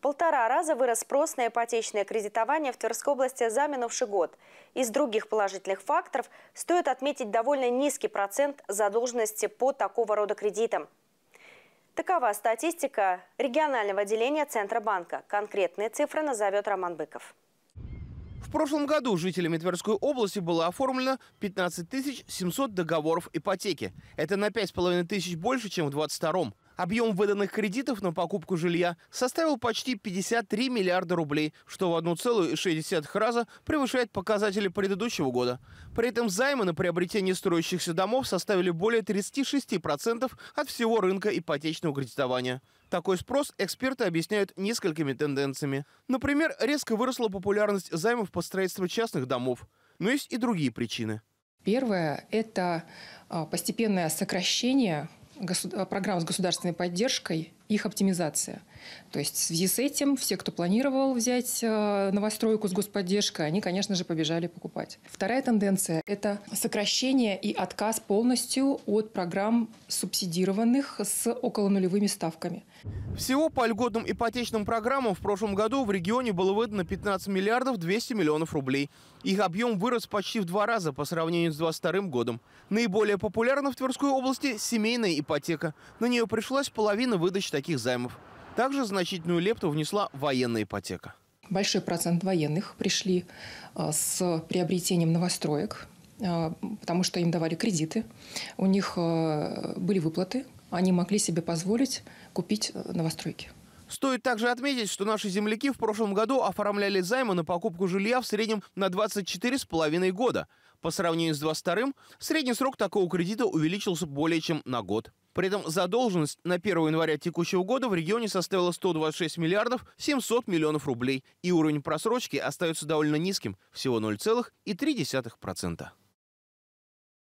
Полтора раза вырос спрос на ипотечное кредитование в Тверской области за минувший год. Из других положительных факторов стоит отметить довольно низкий процент задолженности по такого рода кредитам. Такова статистика регионального отделения Центробанка. Конкретные цифры назовет Роман Быков. В прошлом году жителями Тверской области было оформлено 15 700 договоров ипотеки. Это на 5,5 тысяч больше, чем в 2022 году. Объем выданных кредитов на покупку жилья составил почти 53 миллиарда рублей, что в 1,6 раза превышает показатели предыдущего года. При этом займы на приобретение строящихся домов составили более 36% от всего рынка ипотечного кредитования. Такой спрос эксперты объясняют несколькими тенденциями. Например, резко выросла популярность займов по строительству частных домов. Но есть и другие причины. Первое – это а, постепенное сокращение программ с государственной поддержкой их оптимизация. То есть в связи с этим все, кто планировал взять э, новостройку с господдержкой, они, конечно же, побежали покупать. Вторая тенденция – это сокращение и отказ полностью от программ субсидированных с около нулевыми ставками. Всего по льготным ипотечным программам в прошлом году в регионе было выдано 15 миллиардов 200 миллионов рублей. Их объем вырос почти в два раза по сравнению с 2022 годом. Наиболее популярна в Тверской области семейная ипотека. На нее пришлась половина выдач таких займов. Также значительную лепту внесла военная ипотека. Большой процент военных пришли а, с приобретением новостроек, а, потому что им давали кредиты, у них а, были выплаты, они могли себе позволить купить новостройки. Стоит также отметить, что наши земляки в прошлом году оформляли займы на покупку жилья в среднем на 24,5 года. По сравнению с 22 средний срок такого кредита увеличился более чем на год. При этом задолженность на 1 января текущего года в регионе составила 126 миллиардов 700 миллионов рублей, и уровень просрочки остается довольно низким, всего 0,3%.